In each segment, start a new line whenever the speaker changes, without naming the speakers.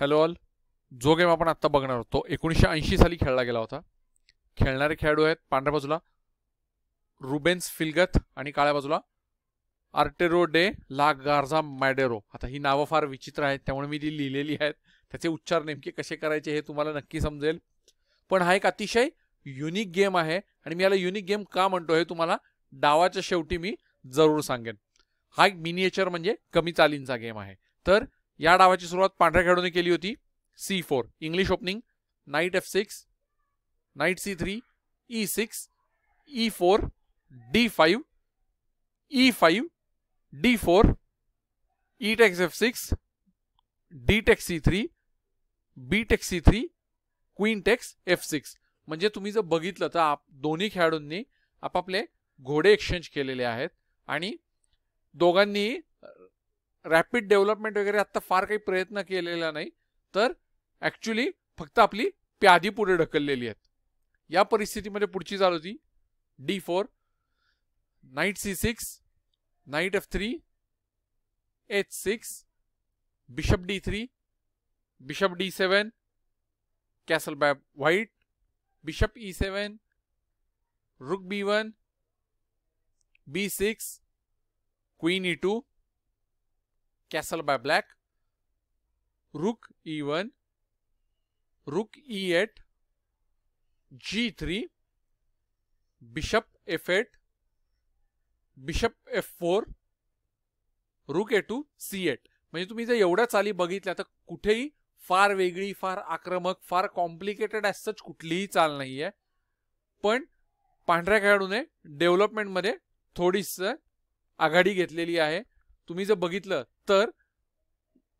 hello all जो game आपण आत्ता बघणार आहोत तो एकोणीसशे ऐंशी साली खेळला गेला होता खेळणारे खेळाडू आहेत पांढऱ्या बाजूला रुबेन्स फिलगत आणि काळ्या बाजूला आर्टेरो डे ला गार्झा मॅडेरो आता ही नावं फार विचित्र आहेत त्यामुळे मी ती लिहिलेली आहेत त्याचे उच्चार नेमके कसे करायचे हे तुम्हाला नक्की समजेल पण हा एक अतिशय युनिक गेम आहे आणि मी याला युनिक गेम का म्हणतो हे तुम्हाला डावाच्या शेवटी मी जरूर सांगेन हा एक मिनिएचर म्हणजे कमी चालींचा गेम आहे तर या डावाची सुरुवात पांढऱ्या खेळाडूने केली होती C four English opening knight F six knight C three E six E four D five E five D four E takes F six D takes C three B takes C three queen takes F six म्हणजे तुम्ही जर बघितलं तर आप दोन्ही खेळाडूंनी आपापले घोडे एक्सचेंज केलेले आहेत आणि दोघांनी रॅपिड डेव्हलपमेंट वगैरे आता फार काही प्रयत्न केलेला नाही तर ॲक्च्युली फक्त आपली प्यादी पुढे ढकललेली आहेत या परिस्थितीमध्ये पुढची चाल होती D four knight C six knight F three H six bishop D three bishop D seven castle बॅब white bishop E seven rook B one B six queen E two by black rook E one rook E eight G three bishop F eight bishop F four rook A to C eight म्हणजे तुम्ही जर एवढ्या चाली बघितल्या तर कुठेही फार वेगळी फार आक्रमक फार कॉम्प्लिकेटेड सच कुठलीही चाल नाही आहे पण पांढऱ्या खेळाडूने डेव्हलपमेंटमध्ये थोडीस आघाडी घेतलेली आहे तुम्ही जर बघितलं तर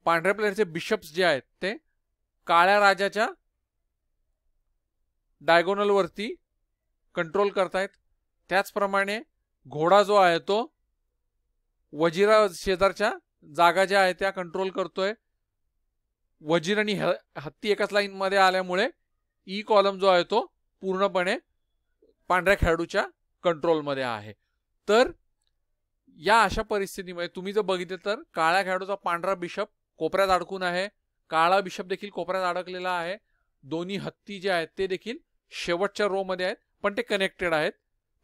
पांढऱ्या प्लेअरचे बिशप्स जे आहेत ते काळ्या राजाच्या डायगोनलवरती कंट्रोल करतायत त्याचप्रमाणे घोडा जो आहे तो वजिरा शेजारच्या जागा ज्या आहेत त्या कंट्रोल करतोय वजीर आणि हत्ती एकाच लाईनमध्ये आल्यामुळे ई e कॉलम जो आहे तो पूर्णपणे पांढऱ्या खेळाडूच्या कंट्रोलमध्ये आहे तर या अशा परिस्थितीमध्ये तुम्ही जर बघितलं तर काळ्या खेळाडूचा पांढरा बिशप कोपऱ्यात अडकून आहे काळा बिशप देखील कोपऱ्यात अडकलेला आहे दोन्ही हत्ती जे आहेत ते देखील शेवटच्या रो मध्ये आहेत पण ते कनेक्टेड आहेत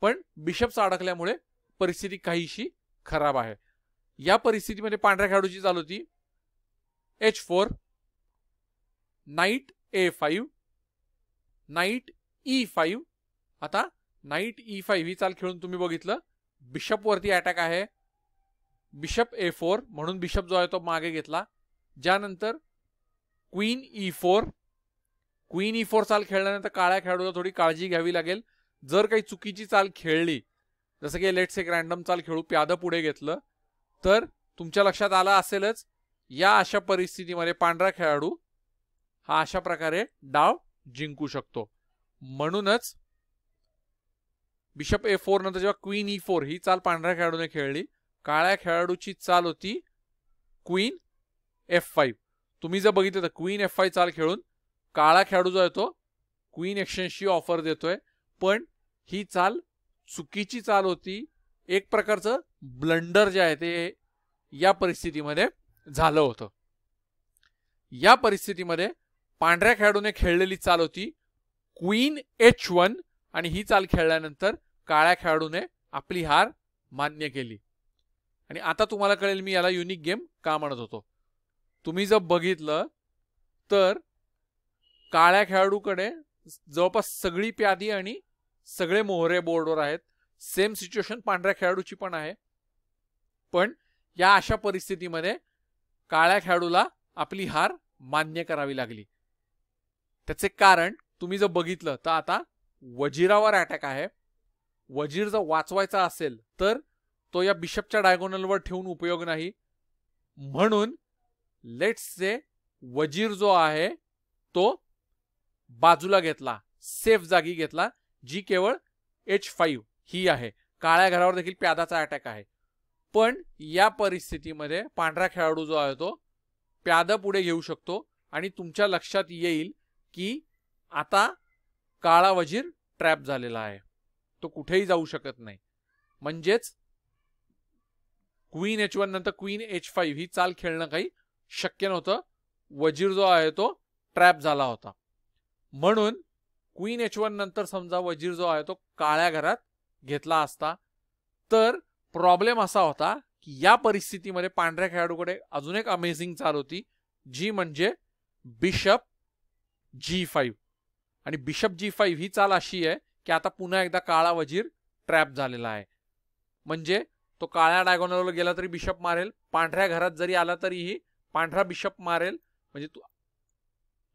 पण बिशप्स अडकल्यामुळे परिस्थिती काहीशी खराब आहे या परिस्थितीमध्ये पांढऱ्या खेळाडूची चालू होती H four knight A five knight E five आता नाईट ई फाईव्ह ही चाल खेळून तुम्ही बघितलं बिशपवरती अटॅक आहे बिशप ए फोर म्हणून बिशप जो आहे तो मागे घेतला ज्यानंतर queen E four queen E four चाल खेळल्यानंतर काळ्या खेळाडूला थोडी काळजी घ्यावी लागेल जर काही चुकीची चाल खेळली जसं की लेट्स एक रँडम चाल खेळू प्यादं पुढे घेतलं तर तुमच्या लक्षात आलं असेलच या अशा परिस्थितीमध्ये पांढरा खेळाडू हा अशा प्रकारे डाव जिंकू शकतो म्हणूनच बिशप ए फोर नंतर जेव्हा क्वीन ई फोर ही चाल पांढऱ्या खेळाडूने खेळली काळ्या खेळाडूची चाल होती क्वीन एफ फाईव्ह तुम्ही जर बघितलं तर क्वीन एफ फाय चाल खेळून काळा खेळाडू जो येतो क्वीन एक्सचेंजची ऑफर देतोय पण ही चाल चुकीची चाल होती एक प्रकारचं ब्लंडर जे आहे ते या परिस्थितीमध्ये झालं होतं या परिस्थितीमध्ये पांढऱ्या खेळाडूने खेळलेली चाल होती क्वीन एच वन आणि ही चाल खेळल्यानंतर काळ्या खेळाडूने आपली हार मान्य केली आणि आता तुम्हाला कळेल मी याला युनिक गेम का म्हणत होतो तुम्ही जर बघितलं तर काळ्या खेळाडूकडे जवळपास सगळी प्यादी आणि सगळे मोहरे बोर्डवर आहेत सेम सिच्युएशन पांढऱ्या खेळाडूची पण आहे पण या अशा परिस्थितीमध्ये काळ्या खेळाडूला आपली हार मान्य करावी लागली त्याचे कारण तुम्ही जर बघितलं तर आता वजीरावर अटॅक आहे वजीर जर वाचवायचा असेल तर तो या बिशपच्या डायगोनलवर ठेवून उपयोग नाही म्हणून लेट्स से वजीर जो आहे तो बाजूला घेतला सेफ जागी घेतला जी केवळ एच फाईव्ह ही आहे काळ्या घरावर देखील प्यादाचा अटॅक आहे पण या परिस्थितीमध्ये पांढरा खेळाडू जो आहे तो प्याद पुढे घेऊ शकतो आणि तुमच्या लक्षात येईल की आता काळा वजीर ट्रॅप झालेला आहे तो कुठेही जाऊ शकत नाही म्हणजेच क्वीन एच वन नंतर क्वीन एच फाईव्ह ही चाल खेळणं काही शक्य नव्हतं वजीर जो आहे तो ट्रॅप झाला होता म्हणून क्वीन एच वन नंतर समजा वजीर जो आहे तो काळ्या घरात घेतला असता तर प्रॉब्लेम असा होता की या परिस्थितीमध्ये पांढऱ्या खेळाडूकडे अजून एक अमेझिंग चाल होती जी म्हणजे बिशप जी फाईव्ह आणि बिशप जी फाईव्ह ही चाल अशी आहे की आता पुन्हा एकदा काळा वजीर ट्रॅप झालेला आहे म्हणजे तो काळ्या डायगोनलवर गेला तरी बिशप मारेल पांढऱ्या घरात जरी आला तरीही पांढरा बिशप मारेल म्हणजे तू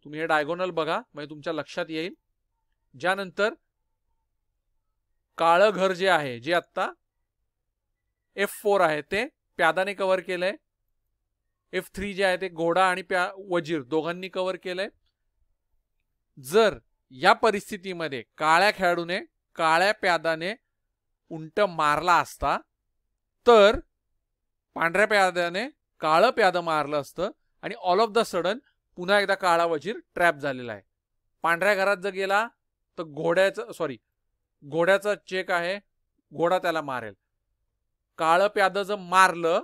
तुम्ही हे डायगोनल बघा म्हणजे तुमच्या लक्षात येईल ज्यानंतर काळं घर जे आहे जे आत्ता एफ फोर आहे ते प्यादाने कव्हर केलंय एफ थ्री जे आहे ते घोडा आणि प्या वजीर दोघांनी कव्हर केलंय जर या परिस्थितीमध्ये काळ्या खेळाडूने काळ्या प्यादाने उंट मारला असता तर पांढऱ्या प्यादाने काळं प्यादं मारलं असतं आणि ऑल ऑफ द सडन पुन्हा एकदा काळा वजीर ट्रॅप झालेला आहे पांढऱ्या घरात जर गेला तर घोड्याचं सॉरी घोड्याचा चेक आहे घोडा त्याला मारेल काळं प्यादं जर मारलं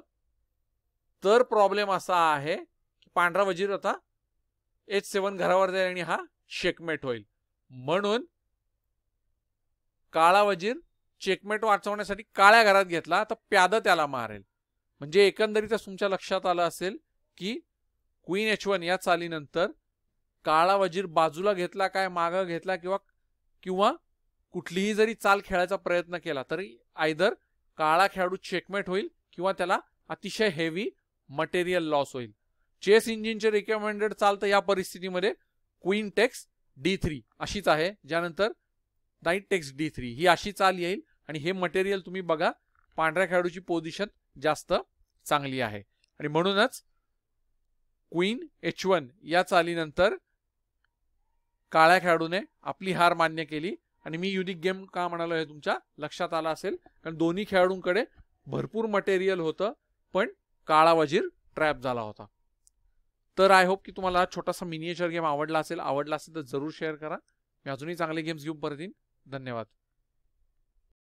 तर प्रॉब्लेम असा आहे की पांढरा वजीर आता एच सेवन घरावर जाईल आणि हा शेकमेट होईल म्हणून काळा वजीर चेकमेट वाचवण्यासाठी काळ्या घरात घेतला तर प्यादं त्याला मारेल म्हणजे एकंदरीतच तुमच्या लक्षात आलं असेल की क्वीन एच वन या चालीनंतर काळा वजीर बाजूला घेतला काय मागं घेतला किंवा किंवा कुठलीही जरी चाल खेळायचा प्रयत्न केला तरी आयदर काळा खेळाडू चेकमेट होईल किंवा त्याला अतिशय हेवी मटेरियल लॉस होईल चेस इंजिनचे रिकमेंडेड चाल तर या परिस्थितीमध्ये क्वीन टेक्स डी थ्री अशीच आहे ज्यानंतर नाईट टेक्स डी थ्री ही अशी चाल येईल आणि हे मटेरियल तुम्ही बघा पांढऱ्या खेळाडूची पोझिशन जास्त चांगली आहे आणि म्हणूनच क्वीन एच वन या चालीनंतर काळ्या खेळाडूने आपली हार मान्य केली आणि मी युनिक गेम का म्हणालो हे तुमच्या लक्षात आला असेल कारण दोन्ही खेळाडूंकडे भरपूर मटेरियल होतं पण काळा वजीर ट्रॅप झाला होता तर आय होप की तुम्हाला छोटासा मिनिएचर गेम आवडला असेल आवडला असेल तर जरूर शेअर करा मी अजूनही चांगले गेम्स घेऊन परत येईन धन्यवाद